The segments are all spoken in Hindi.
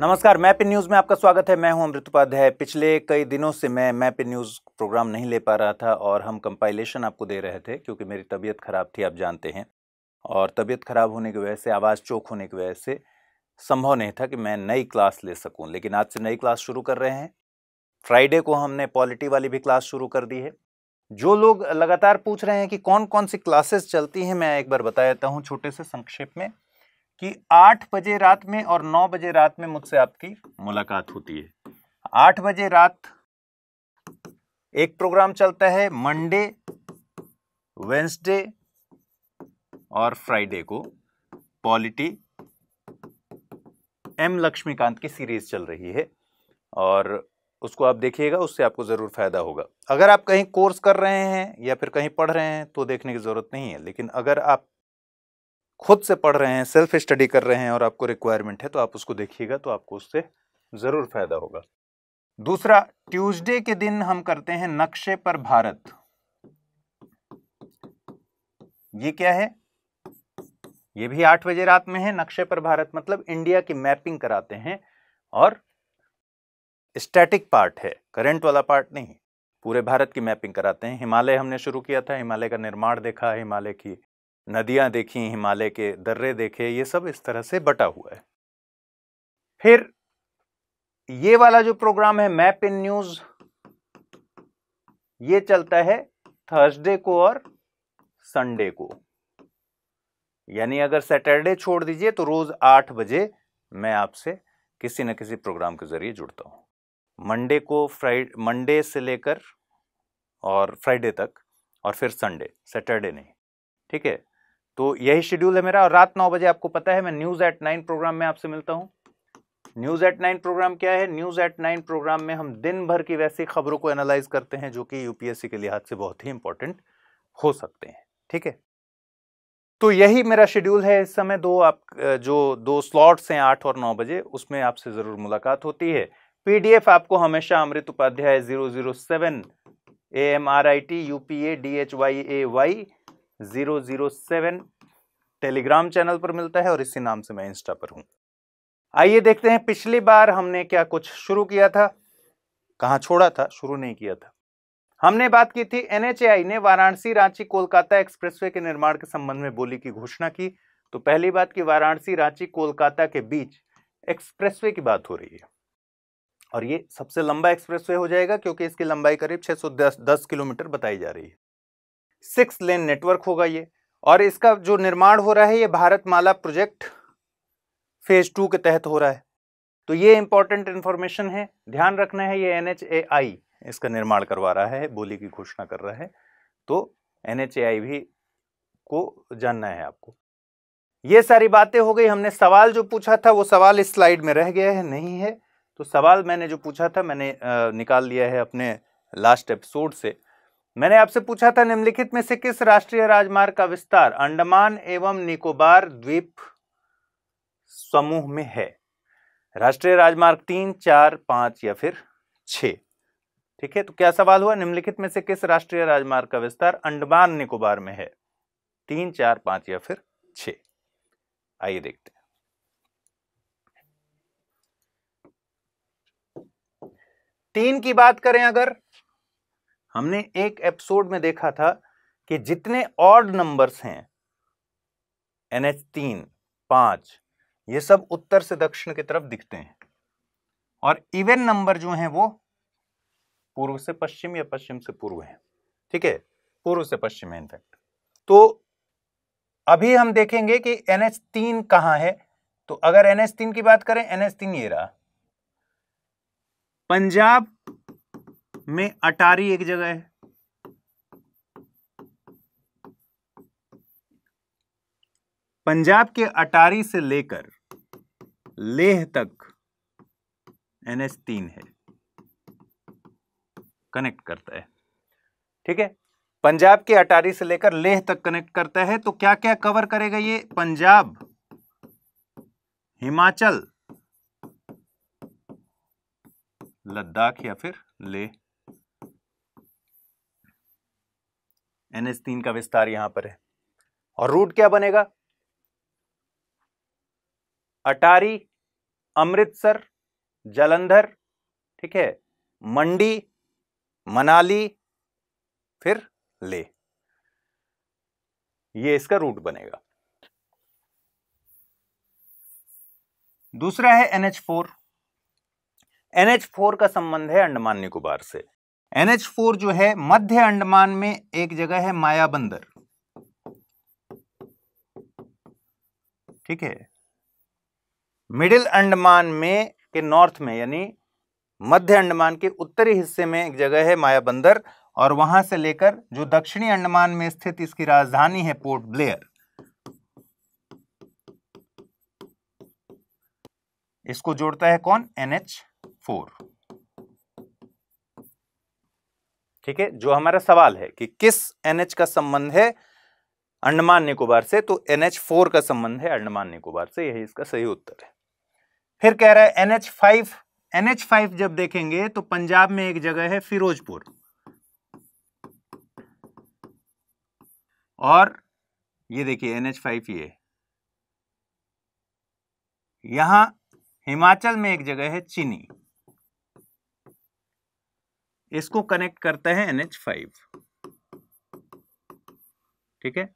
नमस्कार मैपिन न्यूज़ में आपका स्वागत है मैं हूं अमृत उपाध्याय पिछले कई दिनों से मैं मैपिन न्यूज़ प्रोग्राम नहीं ले पा रहा था और हम कंपाइलेशन आपको दे रहे थे क्योंकि मेरी तबीयत ख़राब थी आप जानते हैं और तबीयत ख़राब होने की वजह से आवाज़ चोक होने की वजह से संभव नहीं था कि मैं नई क्लास ले सकूँ लेकिन आज से नई क्लास शुरू कर रहे हैं फ्राइडे को हमने पॉलिटी वाली भी क्लास शुरू कर दी है जो लोग लगातार पूछ रहे हैं कि कौन कौन सी क्लासेस चलती हैं मैं एक बार बता देता हूँ छोटे से संक्षेप में कि आठ बजे रात में और नौ बजे रात में मुझसे आपकी मुलाकात होती है आठ बजे रात एक प्रोग्राम चलता है मंडे वेंसडे और फ्राइडे को पॉलिटी एम लक्ष्मीकांत की सीरीज चल रही है और उसको आप देखिएगा उससे आपको ज़रूर फ़ायदा होगा अगर आप कहीं कोर्स कर रहे हैं या फिर कहीं पढ़ रहे हैं तो देखने की ज़रूरत नहीं है लेकिन अगर आप खुद से पढ़ रहे हैं सेल्फ स्टडी कर रहे हैं और आपको रिक्वायरमेंट है तो आप उसको देखिएगा तो आपको उससे ज़रूर फायदा होगा दूसरा ट्यूसडे के दिन हम करते हैं नक्शे पर भारत ये क्या है ये भी आठ बजे रात में है नक्शे पर भारत मतलब इंडिया की मैपिंग कराते हैं और स्टैटिक पार्ट है करंट वाला पार्ट नहीं पूरे भारत की मैपिंग कराते हैं हिमालय हमने शुरू किया था हिमालय का निर्माण देखा हिमालय की नदियां देखी हिमालय के दर्रे देखे ये सब इस तरह से बटा हुआ है फिर ये वाला जो प्रोग्राम है मैप इन न्यूज ये चलता है थर्सडे को और संडे को यानी अगर सैटरडे छोड़ दीजिए तो रोज आठ बजे मैं आपसे किसी न किसी प्रोग्राम के जरिए जुड़ता हूँ मंडे को फ्राइड मंडे से लेकर और फ्राइडे तक और फिर संडे सैटरडे नहीं ठीक है तो यही शेड्यूल है मेरा और रात नौ बजे आपको पता है मैं न्यूज़ एट नाइन प्रोग्राम में आपसे मिलता हूँ न्यूज़ एट नाइन प्रोग्राम क्या है न्यूज़ एट नाइन प्रोग्राम में हम दिन भर की वैसी खबरों को एनालाइज करते हैं जो कि यूपीएससी के लिहाज से बहुत ही इंपॉर्टेंट हो सकते हैं ठीक है तो यही मेरा शेड्यूल है इस समय दो आप जो दो स्लॉट्स हैं आठ और नौ बजे उसमें आपसे ज़रूर मुलाकात होती है पीडीएफ आपको हमेशा Amrit Upadhyay zero zero seven A M R I T U P A D H Y A Y zero zero seven Telegram channel पर मिलता है और इसी नाम से मैं इंस्टा पर हूं आइए देखते हैं पिछली बार हमने क्या कुछ शुरू किया था कहा छोड़ा था शुरू नहीं किया था हमने बात की थी एनएचएआई ने वाराणसी रांची कोलकाता एक्सप्रेसवे के निर्माण के संबंध में बोली की घोषणा की तो पहली बात की वाराणसी रांची कोलकाता के बीच एक्सप्रेसवे की बात हो रही है और ये सबसे लंबा एक्सप्रेसवे हो जाएगा क्योंकि इसकी लंबाई करीब 610 किलोमीटर बताई जा रही है सिक्स लेन नेटवर्क होगा ये और इसका जो निर्माण हो रहा है ये Bharat Mala project phase two के तहत हो रहा है तो ये इंपॉर्टेंट इन्फॉर्मेशन है ध्यान रखना है ये एन इसका निर्माण करवा रहा है बोली की घोषणा कर रहा है तो एन भी को जानना है आपको ये सारी बातें हो गई हमने सवाल जो पूछा था वो सवाल इस स्लाइड में रह गया है नहीं है तो सवाल मैंने जो पूछा था मैंने निकाल लिया है अपने लास्ट एपिसोड से मैंने आपसे पूछा था निम्नलिखित में से किस राष्ट्रीय राजमार्ग का विस्तार अंडमान एवं निकोबार द्वीप समूह में है राष्ट्रीय राजमार्ग तीन चार पांच या फिर छ ठीक है तो क्या सवाल हुआ निम्नलिखित में से किस राष्ट्रीय राजमार्ग का विस्तार अंडमान निकोबार में है तीन चार पांच या फिर छ आइए देखते हैं तीन की बात करें अगर हमने एक एपिसोड में देखा था कि जितने ऑड नंबर्स हैं एन एच तीन पाँच ये सब उत्तर से दक्षिण की तरफ दिखते हैं और इवन नंबर जो हैं वो पूर्व से पश्चिम या पश्चिम से पूर्व हैं ठीक है पूर्व से पश्चिम है इनफैक्ट तो अभी हम देखेंगे कि एन एच तीन कहाँ है तो अगर एन एच तीन की बात करें एन एच तीन ये रहा पंजाब में अटारी एक जगह है पंजाब के अटारी से लेकर लेह तक एनएच तीन है कनेक्ट करता है ठीक है पंजाब के अटारी से लेकर लेह तक कनेक्ट करता है तो क्या क्या कवर करेगा ये पंजाब हिमाचल लद्दाख या फिर लेह एनएच एच तीन का विस्तार यहां पर है और रूट क्या बनेगा अटारी अमृतसर जलंधर ठीक है मंडी मनाली फिर ले ये इसका रूट बनेगा दूसरा है एनएच फोर एनएच फोर का संबंध है अंडमान निकोबार से एन फोर जो है मध्य अंडमान में एक जगह है माया बंदर ठीक है मिडिल अंडमान में के नॉर्थ में यानी मध्य अंडमान के उत्तरी हिस्से में एक जगह है माया बंदर और वहां से लेकर जो दक्षिणी अंडमान में स्थित इसकी राजधानी है पोर्ट ब्लेयर इसको जोड़ता है कौन एनएच फोर ठीक है जो हमारा सवाल है कि किस एनएच का संबंध है अंडमान निकोबार से तो एनएच फोर का संबंध है अंडमान निकोबार से यही इसका सही उत्तर है फिर कह रहा है एनएच फाइव एनएच फाइव जब देखेंगे तो पंजाब में एक जगह है फिरोजपुर और ये देखिए एनएच फाइव ये यहां हिमाचल में एक जगह है चीनी इसको कनेक्ट करता है एन फाइव ठीक है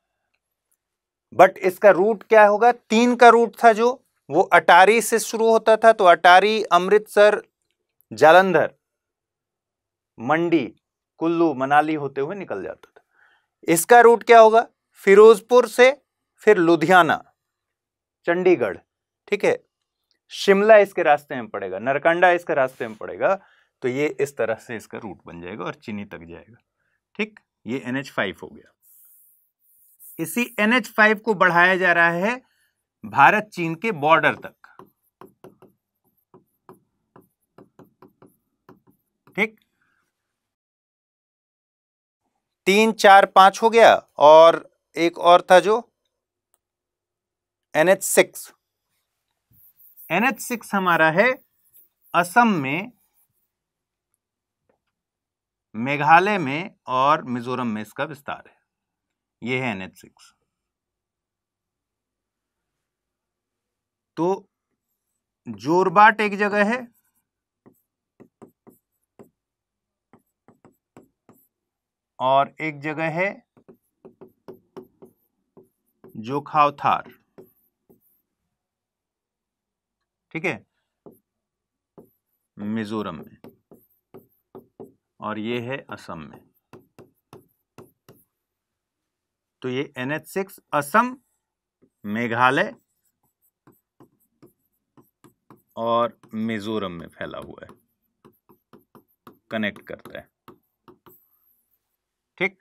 बट इसका रूट क्या होगा तीन का रूट था जो वो अटारी से शुरू होता था तो अटारी अमृतसर जालंधर मंडी कुल्लू मनाली होते हुए निकल जाता था इसका रूट क्या होगा फिरोजपुर से फिर लुधियाना चंडीगढ़ ठीक है शिमला इसके रास्ते में पड़ेगा नरकंडा इसके रास्ते में पड़ेगा तो ये इस तरह से इसका रूट बन जाएगा और चीनी तक जाएगा ठीक ये एन फाइव हो गया इसी एन फाइव को बढ़ाया जा रहा है भारत चीन के बॉर्डर तक ठीक तीन चार पांच हो गया और एक और था जो एनएच सिक्स एनएच सिक्स हमारा है असम में मेघालय में और मिजोरम में इसका विस्तार है यह है एन एच सिक्स तो जोरबाट एक जगह है और एक जगह है जोखावथार ठीक है मिजोरम में और ये है असम में तो ये N H six Assam Meghalaya और मिजोरम में फैला हुआ है कनेक्ट करता है ठीक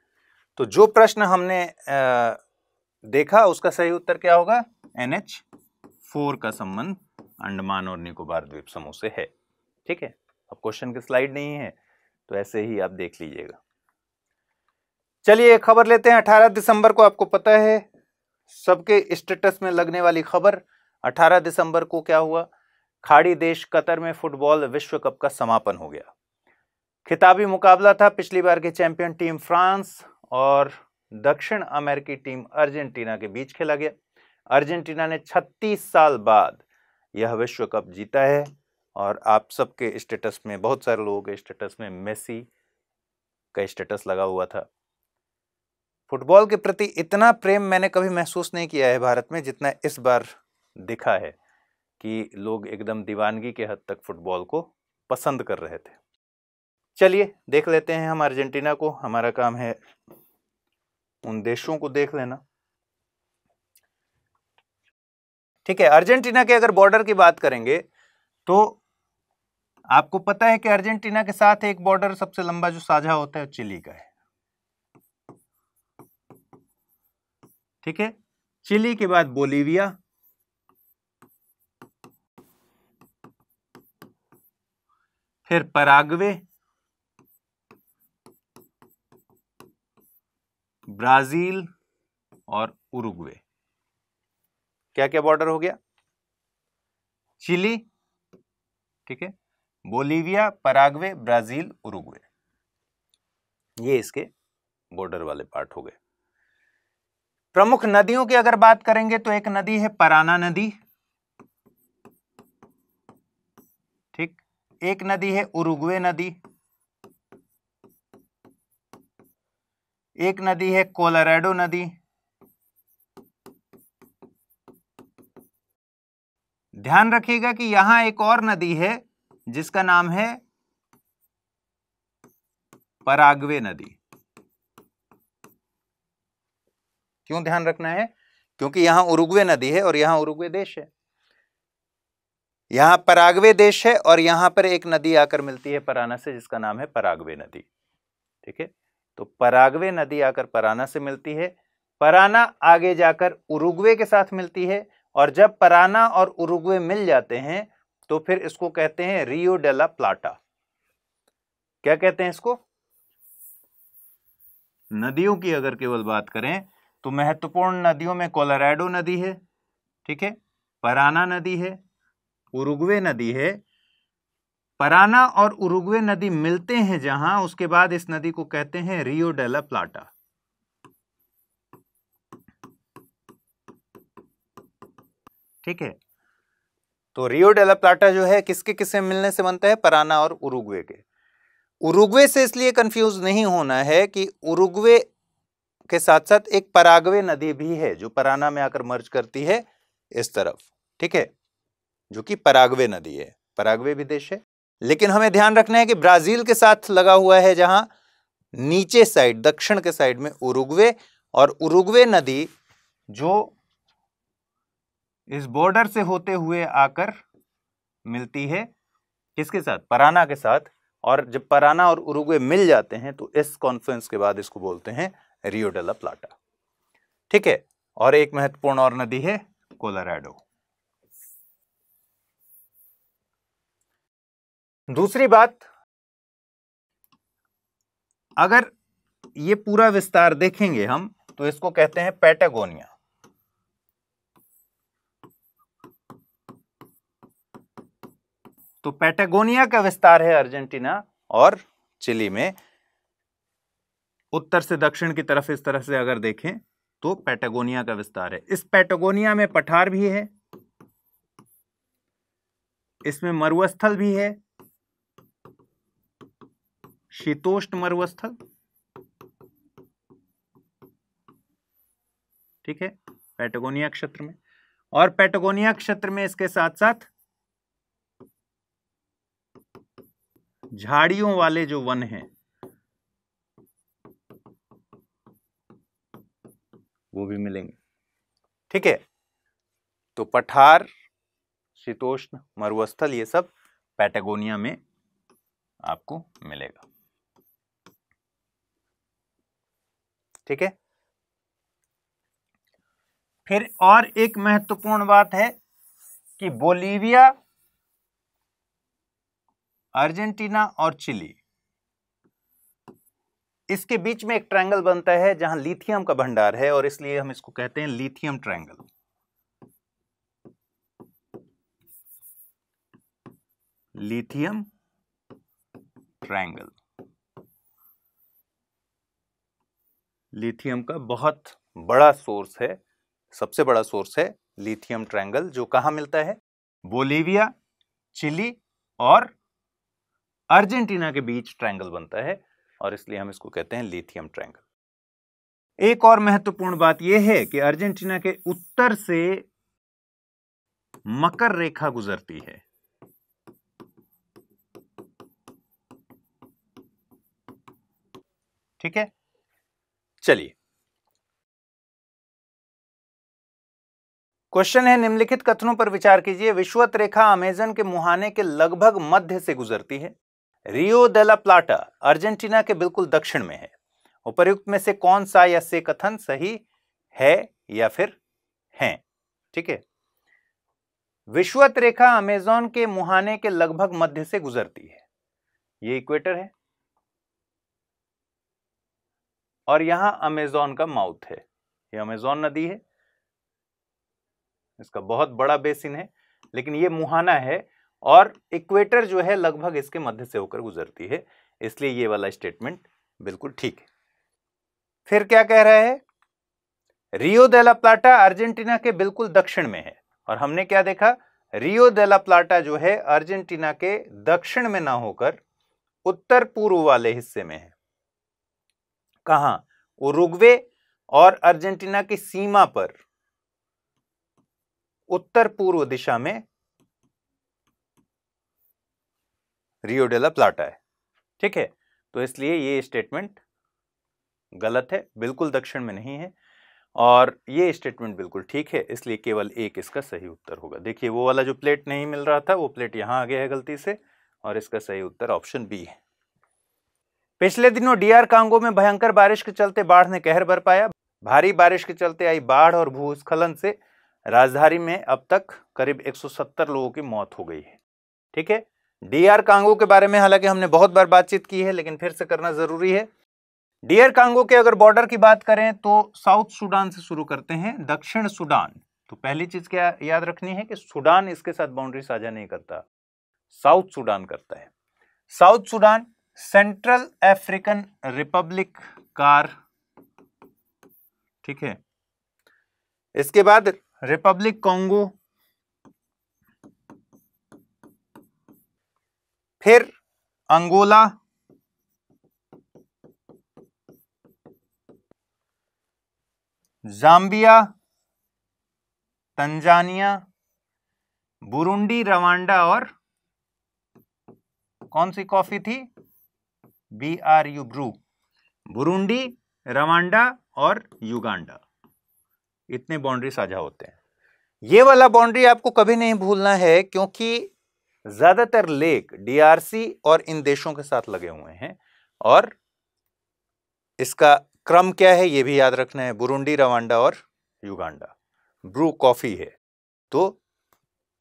तो जो प्रश्न हमने आ, देखा उसका सही उत्तर क्या होगा एन एच फोर का संबंध अंडमान और निकोबार द्वीप समूह से है ठीक है अब क्वेश्चन की स्लाइड नहीं है तो ऐसे ही आप देख लीजिएगा चलिए खबर लेते हैं अठारह दिसंबर को आपको पता है सबके स्टेटस में लगने वाली खबर 18 दिसंबर को क्या हुआ खाड़ी देश कतर में फुटबॉल विश्व कप का समापन हो गया खिताबी मुकाबला था पिछली बार की चैंपियन टीम फ्रांस और दक्षिण अमेरिकी टीम अर्जेंटीना के बीच खेला गया अर्जेंटीना ने 36 साल बाद यह विश्व कप जीता है और आप सबके स्टेटस में बहुत सारे लोगों के स्टेटस में मेसी का स्टेटस लगा हुआ था फुटबॉल के प्रति इतना प्रेम मैंने कभी महसूस नहीं किया है भारत में जितना इस बार दिखा है कि लोग एकदम दीवानगी के हद तक फुटबॉल को पसंद कर रहे थे चलिए देख लेते हैं हम अर्जेंटीना को हमारा काम है उन देशों को देख लेना ठीक है अर्जेंटीना के अगर बॉर्डर की बात करेंगे तो आपको पता है कि अर्जेंटीना के साथ एक बॉर्डर सबसे लंबा जो साझा होता है चिली का है ठीक है चिली के बाद बोलीविया फिर परागवे ब्राजील और उरुग्वे क्या क्या बॉर्डर हो गया चिली ठीक है बोलीविया पराग्वे ब्राजील उरुग्वे ये इसके बॉर्डर वाले पार्ट हो गए प्रमुख नदियों की अगर बात करेंगे तो एक नदी है पराना नदी ठीक एक नदी है उरुग्वे नदी एक नदी है कोलोराडो नदी ध्यान रखिएगा कि यहां एक और नदी है जिसका नाम है परागवे नदी क्यों ध्यान रखना है क्योंकि यहां उरुग्वे नदी है और यहां उरुग्वे देश है यहां परागवे देश है और यहां पर एक नदी आकर मिलती है पराना से जिसका नाम है परागवे नदी ठीक है तो परागवे नदी आकर पराना से मिलती है पराना आगे जाकर उरुग्वे के साथ मिलती है और जब पराना और उरुग्वे मिल जाते हैं तो फिर इसको कहते हैं रियो डेला प्लाटा क्या कहते हैं इसको नदियों की अगर केवल बात करें तो महत्वपूर्ण नदियों में कोलोराडो नदी है ठीक है पराना नदी है उरुग्वे नदी है पराना और उरुग्वे नदी मिलते हैं जहां उसके बाद इस नदी को कहते हैं रियो डेला प्लाटा ठीक है तो रियो डेला प्लाटा जो है किसके किससे मिलने से बनता है पराना और उरुग्वे के उरुग्वे से इसलिए कंफ्यूज नहीं होना है कि उरुग्वे के साथ साथ एक परागवे नदी भी है जो पराना में आकर मर्ज करती है इस तरफ ठीक है जो कि परागवे नदी है परागवे भी देश है लेकिन हमें ध्यान रखना है कि ब्राजील के साथ लगा हुआ है जहां नीचे साइड दक्षिण के साइड में उरुग्वे और उरुग्वे नदी जो इस बॉर्डर से होते हुए आकर मिलती है किसके साथ पराना के साथ और जब पराना और उरुग्वे मिल जाते हैं तो इस कॉन्फ्रेंस के बाद इसको बोलते हैं रियो डेला प्लाटा ठीक है और एक महत्वपूर्ण और नदी है कोलोराडो दूसरी बात अगर ये पूरा विस्तार देखेंगे हम तो इसको कहते हैं पैटागोनिया तो पैटागोनिया का विस्तार है अर्जेंटीना और चिली में उत्तर से दक्षिण की तरफ इस तरह से अगर देखें तो पैटागोनिया का विस्तार है इस पैटागोनिया में पठार भी है इसमें मरुस्थल भी है शीतोष्ण मरुस्थल ठीक है पैटागोनिया क्षेत्र में और पैटागोनिया क्षेत्र में इसके साथ साथ झाड़ियों वाले जो वन हैं वो भी मिलेंगे ठीक है तो पठार शीतोष्ण मरुस्थल ये सब पैटागोनिया में आपको मिलेगा ठीक है फिर और एक महत्वपूर्ण बात है कि बोलीविया अर्जेंटीना और चिली इसके बीच में एक ट्रायंगल बनता है जहां लिथियम का भंडार है और इसलिए हम इसको कहते हैं lithium triangle lithium triangle lithium का बहुत बड़ा सोर्स है सबसे बड़ा सोर्स है लिथियम ट्रायंगल जो कहां मिलता है बोलीविया चिली और अर्जेंटीना के बीच ट्रायंगल बनता है और इसलिए हम इसको कहते हैं लिथियम ट्रायंगल एक और महत्वपूर्ण बात यह है कि अर्जेंटीना के उत्तर से मकर रेखा गुजरती है ठीक है चलिए क्वेश्चन है निम्नलिखित कथनों पर विचार कीजिए विश्वत रेखा अमेजन के मुहाने के लगभग मध्य से गुजरती है रियो डेला प्लाटा अर्जेंटीना के बिल्कुल दक्षिण में है उपर्युक्त में से कौन सा या से कथन सही है या फिर हैं ठीक है विश्वत रेखा अमेजोन के मुहाने के लगभग मध्य से गुजरती है ये इक्वेटर है और यहां अमेजोन का माउथ है ये अमेजोन नदी है इसका बहुत बड़ा बेसिन है लेकिन ये मुहाना है और इक्वेटर जो है लगभग इसके मध्य से होकर गुजरती है इसलिए ये वाला स्टेटमेंट बिल्कुल ठीक है फिर क्या कह रहा है रियो देला प्लाटा अर्जेंटीना के बिल्कुल दक्षिण में है और हमने क्या देखा रियो देला प्लाटा जो है अर्जेंटीना के दक्षिण में ना होकर उत्तर पूर्व वाले हिस्से में है कहा उरुग्वे और अर्जेंटीना की सीमा पर उत्तर पूर्व दिशा में रियो डेला प्लाटा है ठीक है तो इसलिए ये स्टेटमेंट गलत है बिल्कुल दक्षिण में नहीं है और ये स्टेटमेंट बिल्कुल ठीक है इसलिए केवल एक इसका सही उत्तर होगा देखिए वो वाला जो प्लेट नहीं मिल रहा था वो प्लेट यहाँ आ गया है गलती से और इसका सही उत्तर ऑप्शन बी है पिछले दिनों डीआर कांगो में भयंकर बारिश के चलते बाढ़ ने कहर बरपाया भारी बारिश के चलते आई बाढ़ और भूस्खलन से राजधानी में अब तक करीब 170 लोगों की मौत हो गई है ठीक है डीआर कांगो के बारे में हालांकि हमने बहुत बार बातचीत की है लेकिन फिर से करना ज़रूरी है डीआर कांगो के अगर बॉर्डर की बात करें तो साउथ सूडान से शुरू करते हैं दक्षिण सूडान तो पहली चीज़ क्या याद रखनी है कि सूडान इसके साथ बाउंड्री साझा नहीं करता साउथ सूडान करता है South Sudan Central African Republic CAR ठीक है इसके बाद रिपब्लिक कांगो फिर Angola Zambia Tanzania Burundi Rwanda और कौन सी कॉफी थी B R U Bru Burundi Rwanda और युगांडा इतने बाउंड्री साझा होते हैं ये वाला बाउंड्री आपको कभी नहीं भूलना है क्योंकि ज़्यादातर लेक डीआरसी और इन देशों के साथ लगे हुए हैं और इसका क्रम क्या है यह भी याद रखना है बुरुंडी रवांडा और युगांडा ब्रू कॉफ़ी है तो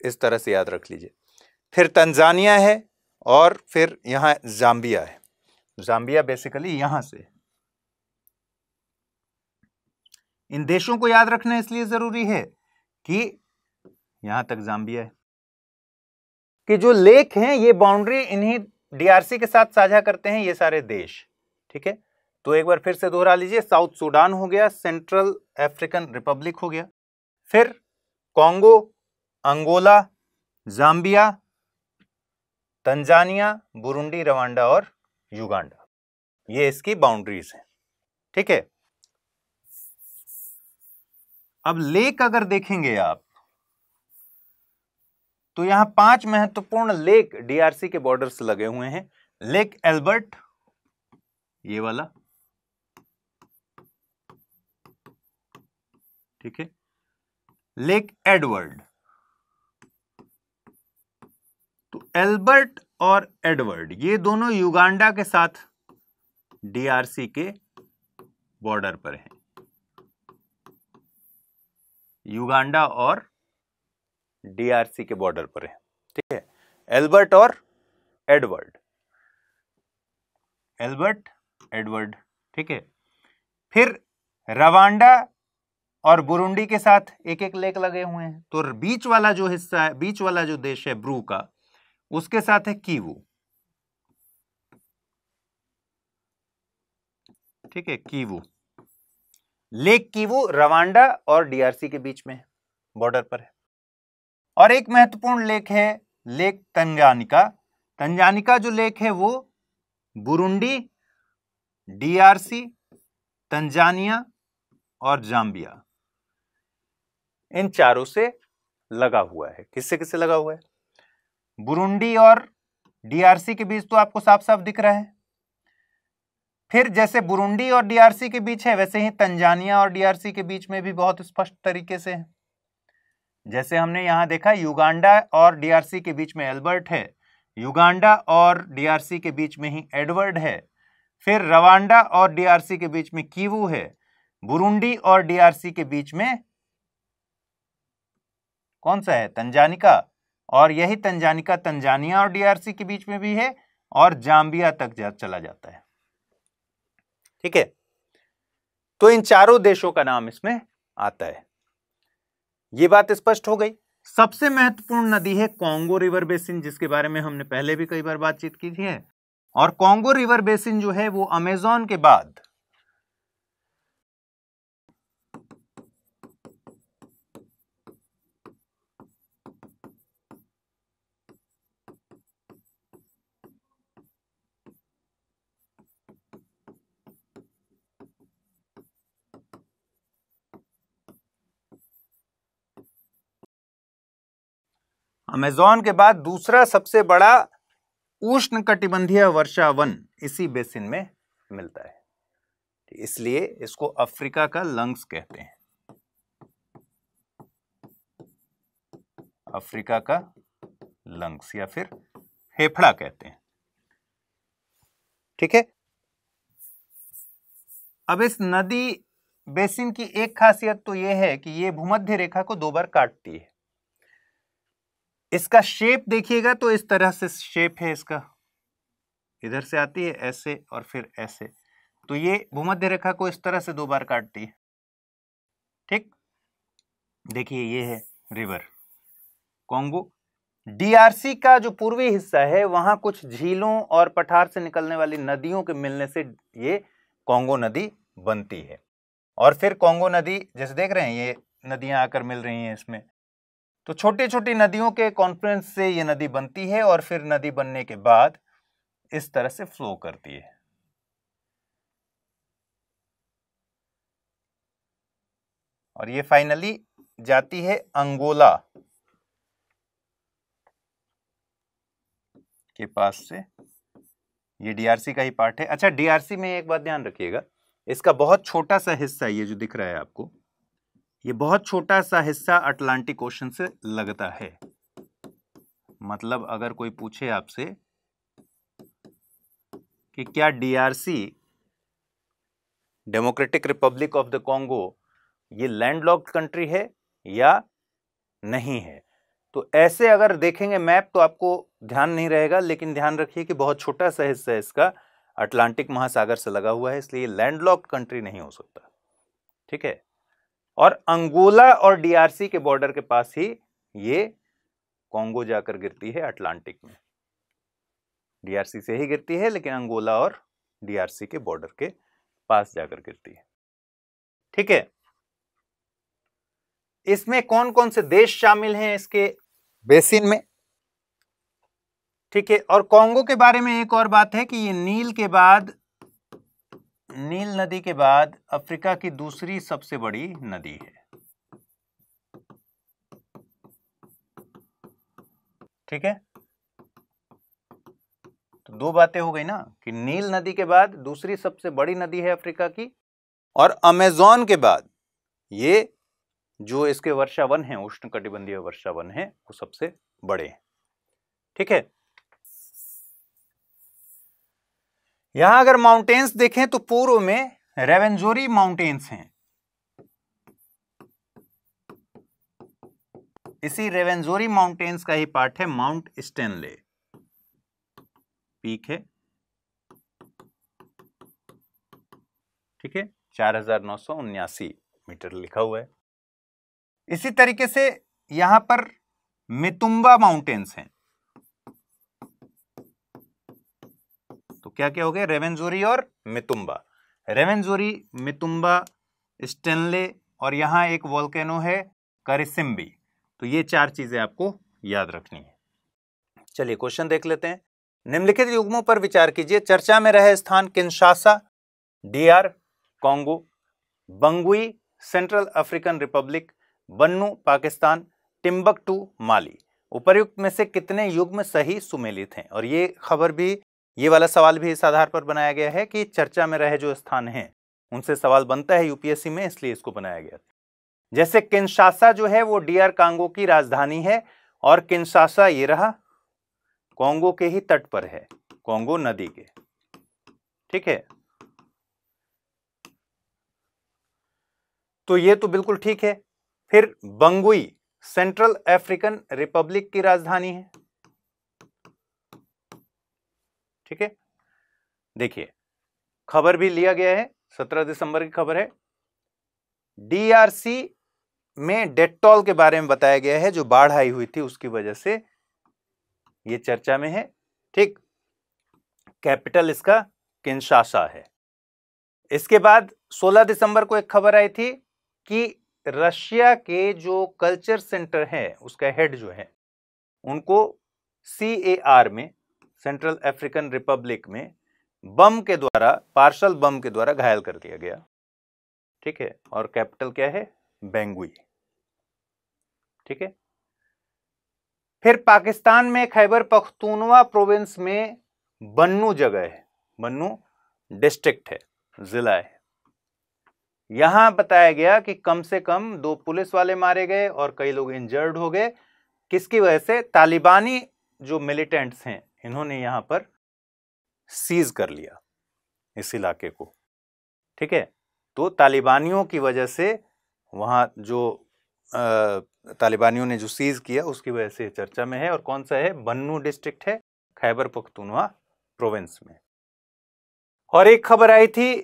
इस तरह से याद रख लीजिए फिर तंजानिया है और फिर यहां जाम्बिया है जाम्बिया बेसिकली यहां से इन देशों को याद रखना इसलिए ज़रूरी है कि यहां तक जाम्बिया है कि जो लेक हैं ये बाउंड्री इन्हीं डीआरसी के साथ साझा करते हैं ये सारे देश ठीक है तो एक बार फिर से दोहरा लीजिए साउथ सूडान हो गया सेंट्रल अफ्रीकन रिपब्लिक हो गया फिर Congo Angola Zambia Tanzania Burundi Rwanda और युगांडा ये इसकी बाउंड्रीज हैं ठीक है अब लेक अगर देखेंगे आप तो यहाँ पांच महत्वपूर्ण लेक डीआरसी के बॉर्डर से लगे हुए हैं लेक एल्बर्ट ये वाला ठीक है लेक एडवर्ड तो एल्बर्ट और एडवर्ड ये दोनों युगांडा के साथ डीआरसी के बॉर्डर पर हैं युगांडा और डीआरसी के बॉर्डर पर है ठीक है एल्बर्ट और एडवर्ड एल्बर्ट एडवर्ड ठीक है फिर रवांडा और बुरुंडी के साथ एक एक लेक लगे हुए हैं तो बीच वाला जो हिस्सा है बीच वाला जो देश है ब्रू का उसके साथ है कीवू ठीक है कीवू लेक कीवू रवांडा और डीआरसी के बीच में है बॉर्डर पर है और एक महत्वपूर्ण लेख है लेख तंजानिका तंजानिका जो लेख है वो बुरुंडी डीआरसी तंजानिया और जाम्बिया इन चारों से लगा हुआ है किससे किससे लगा हुआ है बुरुंडी और डीआरसी के बीच तो आपको साफ साफ दिख रहा है फिर जैसे बुरुंडी और डीआरसी के बीच है वैसे ही तंजानिया और डीआरसी के बीच में भी बहुत स्पष्ट तरीके से है जैसे हमने यहाँ देखा युगांडा और डीआरसी के बीच में एल्बर्ट है युगांडा और डीआरसी के बीच में ही एडवर्ड है फिर रवांडा और डीआरसी के बीच में कीवू है बुरुंडी और डीआरसी के बीच में कौन सा है तंजानिका और यही तंजानिका तंजानिया और डीआरसी के बीच में भी है और जाम्बिया तक जा चला जाता है ठीक है तो इन चारों देशों का नाम इसमें आता है ये बात स्पष्ट हो गई सबसे महत्वपूर्ण नदी है कॉन्गो रिवर बेसिन जिसके बारे में हमने पहले भी कई बार बातचीत की है और कॉन्गो रिवर बेसिन जो है वो अमेजोन के बाद अमेजोन के बाद दूसरा सबसे बड़ा उष्ण कटिबंधीय वन इसी बेसिन में मिलता है इसलिए इसको अफ्रीका का लंग्स कहते हैं अफ्रीका का लंग्स या फिर फेफड़ा कहते हैं ठीक है अब इस नदी बेसिन की एक खासियत तो यह है कि यह भूमध्य रेखा को दो बार काटती है इसका शेप देखिएगा तो इस तरह से शेप है इसका इधर से आती है ऐसे और फिर ऐसे तो ये भूमध्य रेखा को इस तरह से दो बार काटती है ठीक देखिए ये है रिवर कॉन्गो डीआरसी का जो पूर्वी हिस्सा है वहां कुछ झीलों और पठार से निकलने वाली नदियों के मिलने से ये कॉन्गो नदी बनती है और फिर कॉन्गो नदी जैसे देख रहे हैं ये नदियां आकर मिल रही हैं इसमें तो छोटी छोटी नदियों के कॉन्फ्रेंस से ये नदी बनती है और फिर नदी बनने के बाद इस तरह से फ्लो करती है और ये फाइनली जाती है अंगोला के पास से ये डीआरसी का ही पार्ट है अच्छा डीआरसी में एक बात ध्यान रखिएगा इसका बहुत छोटा सा हिस्सा ये जो दिख रहा है आपको ये बहुत छोटा सा हिस्सा अटलांटिक ओशन से लगता है मतलब अगर कोई पूछे आपसे कि क्या DRC Democratic Republic of the Congo ये लैंडलॉक्ड कंट्री है या नहीं है तो ऐसे अगर देखेंगे मैप तो आपको ध्यान नहीं रहेगा लेकिन ध्यान रखिए कि बहुत छोटा सा हिस्सा है इसका अटलांटिक महासागर से लगा हुआ है इसलिए लैंडलॉक्ड कंट्री नहीं हो सकता ठीक है और अंगोला और डीआरसी के बॉर्डर के पास ही ये कॉन्गो जाकर गिरती है अटलांटिक में डीआरसी से ही गिरती है लेकिन अंगोला और डीआरसी के बॉर्डर के पास जाकर गिरती है ठीक है इसमें कौन कौन से देश शामिल हैं इसके बेसिन में ठीक है और कॉन्गो के बारे में एक और बात है कि ये नील के बाद नील नदी के बाद अफ्रीका की दूसरी सबसे बड़ी नदी है ठीक है तो दो बातें हो गई ना कि नील नदी के बाद दूसरी सबसे बड़ी नदी है अफ्रीका की और अमेजोन के बाद ये जो इसके वर्षावन हैं उष्णकटिबंधीय वर्षावन है वो सबसे बड़े हैं ठीक है यहां अगर माउंटेन्स देखें तो पूर्व में रेवेंजोरी माउंटेन्स हैं इसी रेवेंजोरी माउंटेन्स का ही पार्ट है माउंट स्टेनले पीक है ठीक है चार हजार नौ सौ उन्यासी मीटर लिखा हुआ है इसी तरीके से यहां पर मितुम्बा माउंटेन्स हैं तो क्या क्या हो गए रेवेंजोरी और मितुम्बा रेवेंजोरी मितुम्बा स्टेनले और यहाँ एक वॉल्केनो है करिसिम्बी तो ये चार चीज़ें आपको याद रखनी है चलिए क्वेश्चन देख लेते हैं निम्नलिखित युग्मों पर विचार कीजिए चर्चा में रहे स्थान Kinshasa DR Congo Bangui Central African Republic Bannu Pakistan Timbuktu Mali उपर्युक्त में से कितने युग्म सही सुमेलित हैं और ये खबर भी ये वाला सवाल भी इस आधार पर बनाया गया है कि चर्चा में रहे जो स्थान हैं उनसे सवाल बनता है यूपीएससी में इसलिए इसको बनाया गया जैसे किन्शासा जो है वो डीआर कांगो की राजधानी है और किन्शासा ये रहा कांगो के ही तट पर है कांगो नदी के ठीक है तो ये तो बिल्कुल ठीक है फिर बंगुई सेंट्रल अफ्रीकन रिपब्लिक की राजधानी है ठीक है देखिए खबर भी लिया गया है सत्रह दिसंबर की खबर है डीआरसी में डेटॉल के बारे में बताया गया है जो बाढ़ आई हुई थी उसकी वजह से ये चर्चा में है ठीक कैपिटल इसका किंशासा है इसके बाद 16 दिसंबर को एक खबर आई थी कि रशिया के जो कल्चर सेंटर है उसका हेड जो है उनको सी में सेंट्रल अफ्रीकन रिपब्लिक में बम के द्वारा पार्शल बम के द्वारा घायल कर दिया गया ठीक है और कैपिटल क्या है बेंगुई ठीक है फिर पाकिस्तान में खैबर पख्तूनवा प्रोविंस में बन्नू जगह है बन्नू डिस्ट्रिक्ट है जिला है यहां बताया गया कि कम से कम दो पुलिस वाले मारे गए और कई लोग इंजर्ड हो गए किसकी वजह से तालिबानी जो मिलिटेंट्स हैं इन्होंने यहां पर सीज कर लिया इस इलाके को ठीक है तो तालिबानियों की वजह से वहां जो तालिबानियों ने जो सीज किया उसकी वजह से चर्चा में है और कौन सा है बन्नू डिस्ट्रिक्ट है खैबर पख्तूनवा प्रोविंस में और एक खबर आई थी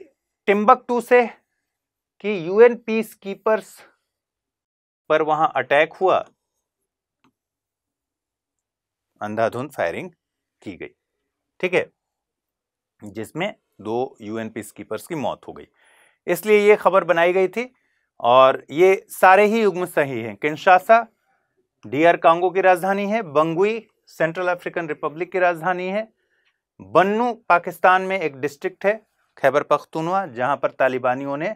टिम्बकटू से कि यूएन पीस कीपर्स पर वहां अटैक हुआ अंधाधुंध फायरिंग की गई ठीक है जिसमें दो यूएनपी स्कीपर्स की मौत हो गई इसलिए ये खबर बनाई गई थी और ये सारे ही युग्म सही हैं किन्शासा डीआर कांगो की राजधानी है बंगुई सेंट्रल अफ्रीकन रिपब्लिक की राजधानी है बन्नू पाकिस्तान में एक डिस्ट्रिक्ट है खैबर पख्तूनवा जहां पर तालिबानियों ने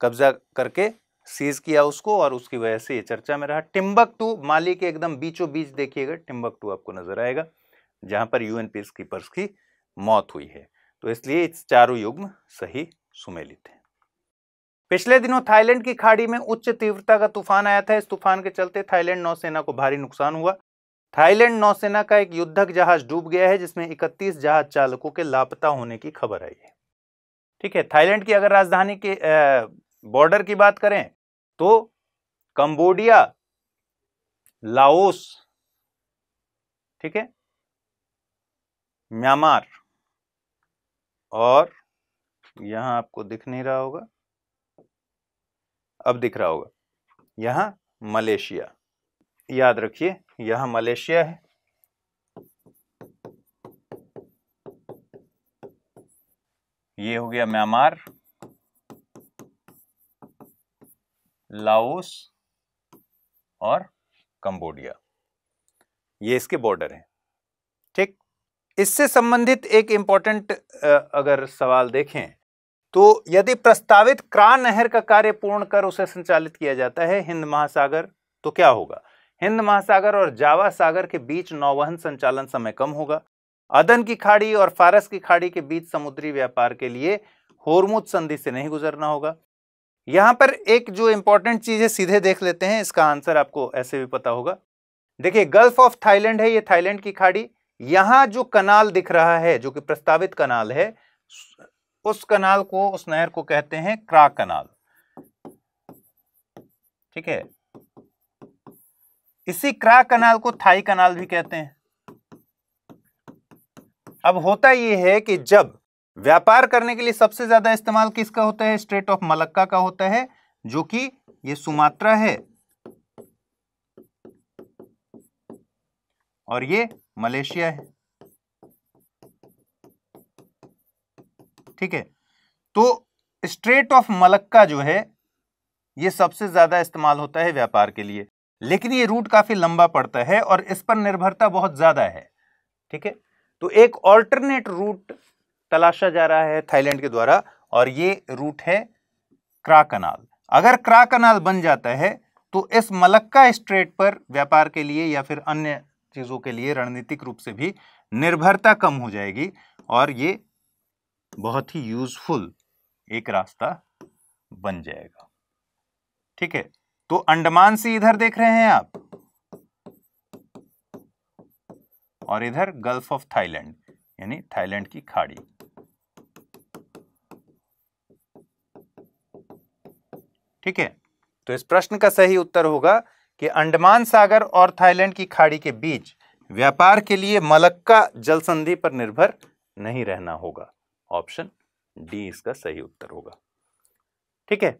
कब्जा करके सीज किया उसको और उसकी वजह से ये चर्चा में रहा टिम्बक टू माली के एकदम बीचों बीच देखिएगा टिम्बक टू आपको नजर आएगा जहां पर यूएन पीस कीपर्स की मौत हुई है तो इसलिए इस चारों युग्म सही सुमेलित हैं पिछले दिनों थाईलैंड की खाड़ी में उच्च तीव्रता का तूफान आया था इस तूफान के चलते थाईलैंड नौसेना को भारी नुकसान हुआ थाईलैंड नौसेना का एक युद्धक जहाज डूब गया है जिसमें 31 जहाज चालकों के लापता होने की खबर आई है ठीक है थाईलैंड की अगर राजधानी के बॉर्डर की बात करें तो कंबोडिया लाओस ठीक है म्यांमार और यहां आपको दिख नहीं रहा होगा अब दिख रहा होगा यहां मलेशिया याद रखिए यहां मलेशिया है ये हो गया म्यांमार लाओस और कंबोडिया ये इसके बॉर्डर हैं ठीक इससे संबंधित एक इम्पॉर्टेंट अगर सवाल देखें तो यदि प्रस्तावित क्रा नहर का कार्य पूर्ण कर उसे संचालित किया जाता है हिंद महासागर तो क्या होगा हिंद महासागर और जावा सागर के बीच नौवहन संचालन समय कम होगा अदन की खाड़ी और फारस की खाड़ी के बीच समुद्री व्यापार के लिए होरमुद संधि से नहीं गुजरना होगा यहाँ पर एक जो इम्पोर्टेंट चीज़ है सीधे देख लेते हैं इसका आंसर आपको ऐसे भी पता होगा देखिए गल्फ ऑफ थाईलैंड है ये थाईलैंड की खाड़ी यहां जो कनाल दिख रहा है जो कि प्रस्तावित कनाल है उस कनाल को उस नहर को कहते हैं क्रा कनाल ठीक है इसी क्रा कनाल को थाई कनाल भी कहते हैं अब होता यह है कि जब व्यापार करने के लिए सबसे ज्यादा इस्तेमाल किसका होता है स्ट्रेट ऑफ मलक्का का होता है जो कि यह सुमात्रा है और ये मलेशिया है ठीक है तो स्ट्रेट ऑफ मलक्का जो है ये सबसे ज्यादा इस्तेमाल होता है व्यापार के लिए लेकिन ये रूट काफी लंबा पड़ता है और इस पर निर्भरता बहुत ज्यादा है ठीक है तो एक ऑल्टरनेट रूट तलाशा जा रहा है थाईलैंड के द्वारा और ये रूट है क्राकनाल अगर क्राकनाल बन जाता है तो इस मलक्का स्ट्रेट पर व्यापार के लिए या फिर अन्य चीज़ों के लिए रणनीतिक रूप से भी निर्भरता कम हो जाएगी और ये बहुत ही यूजफुल एक रास्ता बन जाएगा ठीक है तो अंडमान से इधर देख रहे हैं आप और इधर गल्फ ऑफ थाईलैंड यानी थाईलैंड की खाड़ी ठीक है तो इस प्रश्न का सही उत्तर होगा कि अंडमान सागर और थाईलैंड की खाड़ी के बीच व्यापार के लिए मलक्का जल संधि पर निर्भर नहीं रहना होगा ऑप्शन डी इसका सही उत्तर होगा ठीक है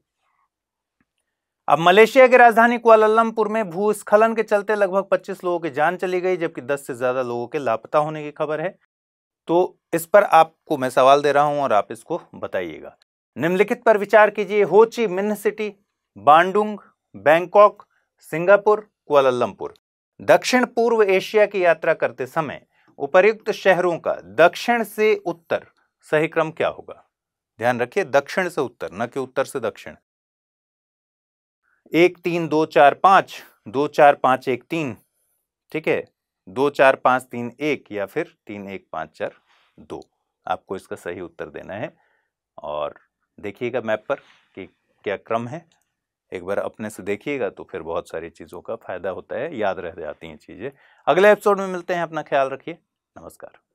अब मलेशिया की राजधानी कुआललमपुर में भूस्खलन के चलते लगभग 25 लोगों की जान चली गई जबकि 10 से ज्यादा लोगों के लापता होने की खबर है तो इस पर आपको मैं सवाल दे रहा हूं और आप इसको बताइएगा निम्नलिखित पर विचार कीजिए Ho Chi Minh City Bandung Bangkok Singapore Kuala Lumpur दक्षिण पूर्व एशिया की यात्रा करते समय उपर्युक्त शहरों का दक्षिण से उत्तर सही क्रम क्या होगा ध्यान रखिए दक्षिण से उत्तर न कि उत्तर से दक्षिण एक तीन दो चार पांच दो चार पांच एक तीन ठीक है दो चार पांच तीन एक या फिर तीन एक पांच चार दो आपको इसका सही उत्तर देना है और देखिएगा मैप पर कि क्या क्रम है एक बार अपने से देखिएगा तो फिर बहुत सारी चीज़ों का फायदा होता है याद रह जाती हैं चीज़ें अगले एपिसोड में मिलते हैं अपना ख्याल रखिए नमस्कार